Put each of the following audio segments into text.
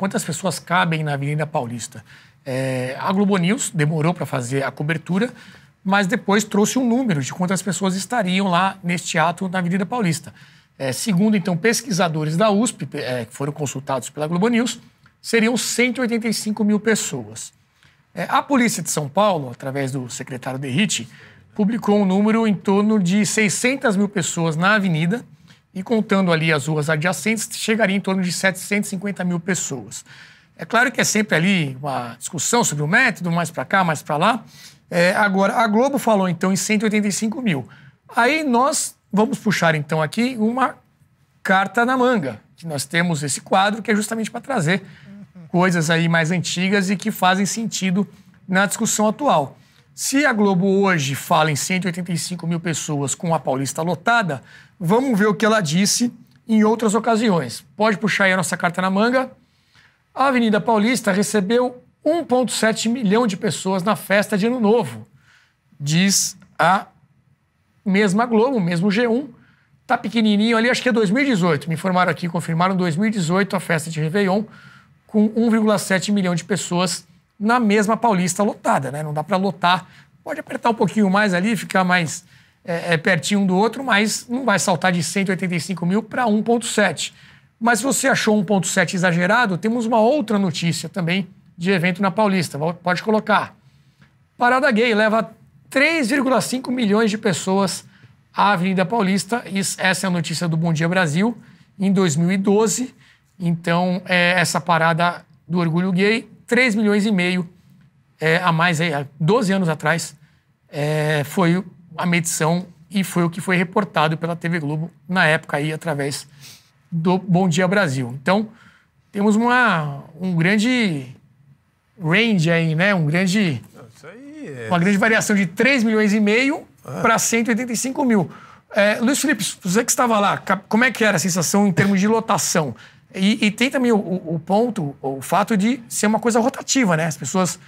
quantas pessoas cabem na Avenida Paulista. É, a Globo News demorou para fazer a cobertura, mas depois trouxe um número de quantas pessoas estariam lá neste ato na Avenida Paulista. É, segundo, então, pesquisadores da USP, é, que foram consultados pela Globo News, seriam 185 mil pessoas. É, a polícia de São Paulo, através do secretário Derrite, publicou um número em torno de 600 mil pessoas na avenida e contando ali as ruas adjacentes, chegaria em torno de 750 mil pessoas. É claro que é sempre ali uma discussão sobre o método, mais para cá, mais para lá. É, agora, a Globo falou então em 185 mil. Aí nós vamos puxar então aqui uma carta na manga, que nós temos esse quadro que é justamente para trazer coisas aí mais antigas e que fazem sentido na discussão atual. Se a Globo hoje fala em 185 mil pessoas com a Paulista lotada, vamos ver o que ela disse em outras ocasiões. Pode puxar aí a nossa carta na manga. A Avenida Paulista recebeu 1,7 milhão de pessoas na festa de Ano Novo, diz a mesma Globo, mesmo G1. Tá pequenininho ali, acho que é 2018. Me informaram aqui, confirmaram 2018 a festa de Réveillon, com 1,7 milhão de pessoas na mesma Paulista lotada, né? Não dá para lotar. Pode apertar um pouquinho mais ali, ficar mais é, é, pertinho um do outro, mas não vai saltar de 185 mil para 1,7. Mas se você achou 1,7 exagerado, temos uma outra notícia também de evento na Paulista. Pode colocar. Parada Gay leva 3,5 milhões de pessoas à Avenida Paulista. Isso, essa é a notícia do Bom Dia Brasil, em 2012. Então, é, essa parada do orgulho gay 3 milhões e meio é, a mais, é, 12 anos atrás, é, foi a medição e foi o que foi reportado pela TV Globo na época aí, através do Bom Dia Brasil. Então, temos uma, um grande range aí, né? Um grande, é... Uma grande variação de 3 milhões e meio ah. para 185 mil. É, Luiz Felipe, você que estava lá, como é que era a sensação em termos de lotação? E, e tem também o, o, ponto, o fato de ser uma coisa rotativa, né? As pessoas.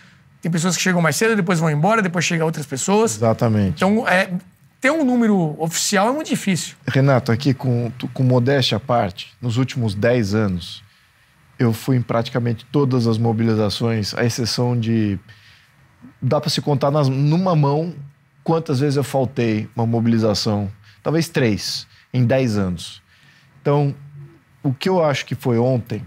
Tem pessoas que chegam mais cedo, depois vão embora, depois chegam outras pessoas. Exatamente. Então, é, ter um número oficial é muito difícil. Renato, aqui com, com modéstia à parte, nos últimos 10 anos, eu fui em praticamente todas as mobilizações, à exceção de. Dá para se contar nas, numa mão quantas vezes eu faltei uma mobilização. Talvez três, em 10 anos. Então, o que eu acho que foi ontem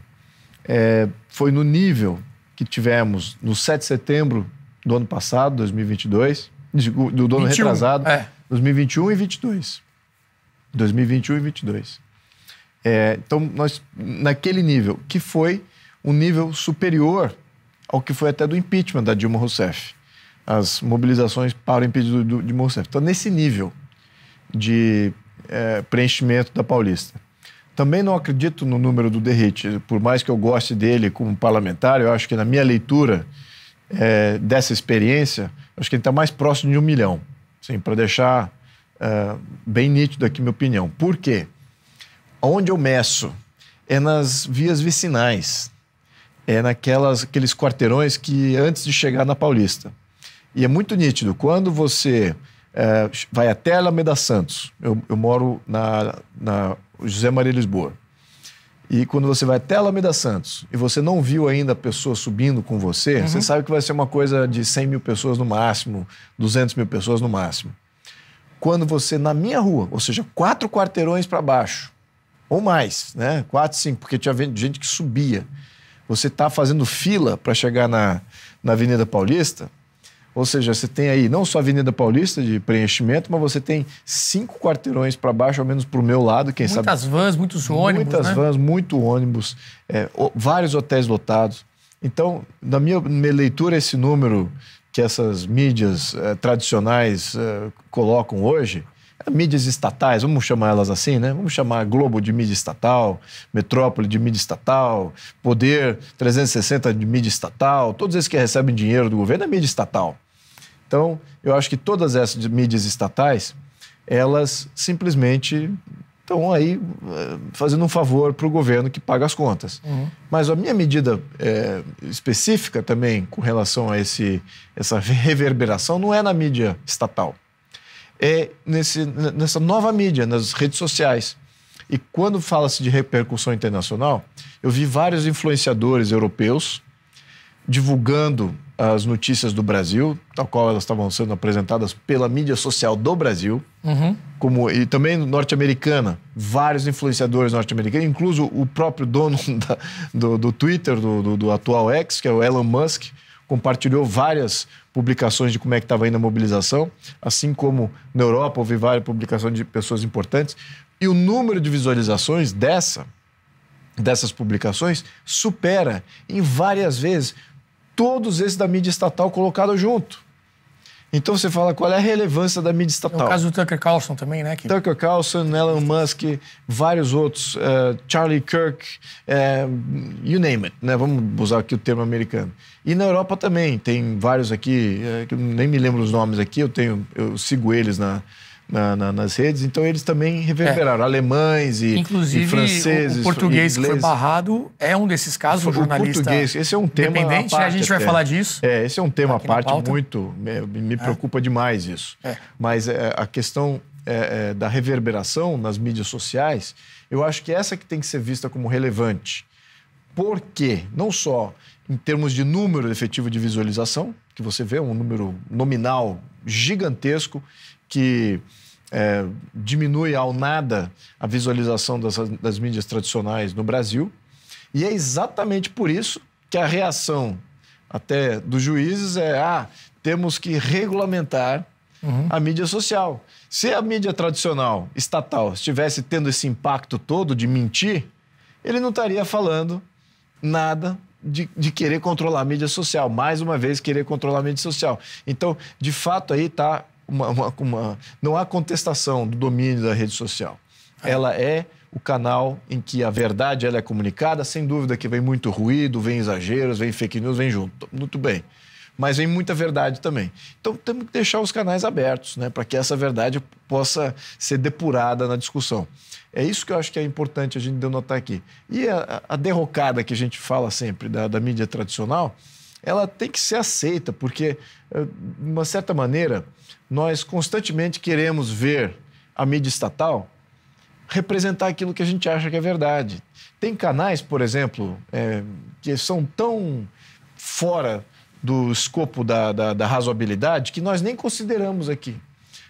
é, foi no nível que tivemos no 7 de setembro do ano passado, 2022, do, do ano 21, retrasado, é. 2021 e 22. 2021 e 22. É, então, nós, naquele nível, que foi um nível superior ao que foi até do impeachment da Dilma Rousseff. As mobilizações para o impeachment de Dilma Rousseff. Então, nesse nível de é, preenchimento da Paulista. Também não acredito no número do Derrite, por mais que eu goste dele como parlamentar, eu acho que na minha leitura é, dessa experiência, acho que ele está mais próximo de um milhão, assim, para deixar é, bem nítido aqui minha opinião. Por quê? Onde eu meço é nas vias vicinais, é naquelas aqueles quarteirões que antes de chegar na Paulista. E é muito nítido, quando você é, vai até Alameda Santos, eu, eu moro na, na José Maria Lisboa. E quando você vai até Alameda Santos e você não viu ainda a pessoa subindo com você, uhum. você sabe que vai ser uma coisa de 100 mil pessoas no máximo, 200 mil pessoas no máximo. Quando você, na minha rua, ou seja, quatro quarteirões para baixo, ou mais, né? Quatro, cinco, porque tinha gente que subia. Você está fazendo fila para chegar na, na Avenida Paulista, ou seja, você tem aí não só a Avenida Paulista de preenchimento, mas você tem cinco quarteirões para baixo, ao menos para o meu lado, quem Muitas sabe. Muitas vans, muitos ônibus. Muitas né? vans, muito ônibus, é, vários hotéis lotados. Então, na minha, minha leitura, esse número que essas mídias é, tradicionais é, colocam hoje, é mídias estatais, vamos chamar elas assim, né? Vamos chamar Globo de mídia estatal, Metrópole de mídia estatal, Poder 360 de mídia estatal, todos esses que recebem dinheiro do governo é mídia estatal. Então, eu acho que todas essas mídias estatais, elas simplesmente estão aí eh, fazendo um favor para o governo que paga as contas. Uhum. Mas a minha medida é, específica também com relação a esse, essa reverberação não é na mídia estatal, é nesse, nessa nova mídia, nas redes sociais. E quando fala-se de repercussão internacional, eu vi vários influenciadores europeus divulgando as notícias do Brasil, tal qual elas estavam sendo apresentadas pela mídia social do Brasil, uhum. como e também norte-americana, vários influenciadores norte-americanos, incluso o próprio dono da, do, do, Twitter, do, do, do, atual ex que é o Elon Musk, compartilhou várias publicações de como é que estava indo a mobilização, assim como na Europa houve várias publicações de pessoas importantes. E o número de visualizações dessa, dessas publicações supera em várias vezes todos esses da mídia estatal colocaram junto. Então você fala qual é a relevância da mídia estatal. É o caso do Tucker Carlson também, né? Que... Tucker Carlson, Elon Musk, vários outros, uh, Charlie Kirk, uh, you name it, né? Vamos usar aqui o termo americano. E na Europa também, tem vários aqui, uh, nem me lembro os nomes aqui, eu tenho, eu sigo eles na, na, na, nas redes, então eles também reverberaram. É. Alemães e, e franceses. O, português que foi barrado é um desses casos, o, o jornalista. Português, esse é um tema. Independente, parte, a gente vai até. falar disso. É, esse é um tema tá à parte muito. Me, me é. preocupa é. demais isso. É. Mas é, a questão é, da reverberação nas mídias sociais, eu acho que essa que tem que ser vista como relevante. Por quê? Não só em termos de número efetivo de visualização, que você vê um número nominal gigantesco que é, diminui ao nada a visualização das, das mídias tradicionais no Brasil. E é exatamente por isso que a reação até dos juízes é: ah, temos que regulamentar uhum. a mídia social. Se a mídia tradicional estatal estivesse tendo esse impacto todo de mentir, ele não estaria falando nada de, de, querer controlar a mídia social, mais uma vez querer controlar a mídia social. Então, de fato, aí está uma, uma, uma, não há contestação do domínio da rede social. Ela é o canal em que a verdade ela é comunicada, sem dúvida que vem muito ruído, vem exageros, vem fake news, vem junto. Muito bem. Mas vem muita verdade também. Então temos que deixar os canais abertos, né, para que essa verdade possa ser depurada na discussão. É isso que eu acho que é importante a gente denotar aqui. E a, a derrocada que a gente fala sempre da, da mídia tradicional, ela tem que ser aceita, porque, eh, de uma certa maneira, nós constantemente queremos ver a mídia estatal representar aquilo que a gente acha que é verdade. Tem canais, por exemplo, é, que são tão fora do escopo da, da, da razoabilidade que nós nem consideramos aqui,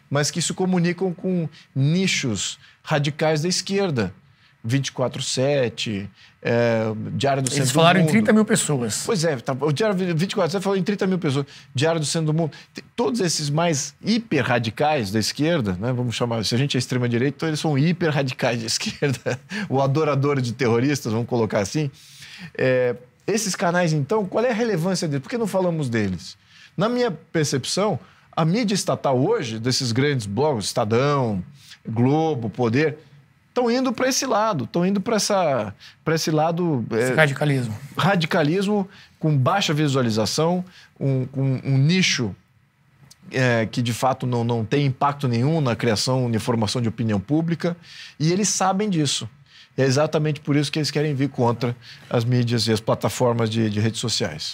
mas que se comunicam com nichos radicais da esquerda 24-7, é, Diário do Eles Centro do Mundo. Eles falaram em 30 mil pessoas. Pois é, tá, o Diário 24-7 falou em 30 mil pessoas, Diário do Centro do Mundo. todos esses mais hiper-radicais da esquerda, né, vamos chamar, se a gente é extrema-direita, então eles são hiper-radicais da esquerda, o adorador de terroristas, vamos colocar assim. É, esses canais, então, qual é a relevância deles? Por que não falamos deles? Na minha percepção, a mídia estatal hoje, desses grandes blogs, Estadão, Globo, Poder, estão indo para esse lado, estão indo para essa para esse lado é, esse é, radicalismo, radicalismo com baixa visualização, um, um, um nicho é, que de fato não, não tem impacto nenhum na criação, na formação de opinião pública e eles sabem disso. é exatamente por isso que eles querem vir contra as mídias e as plataformas de, de redes sociais.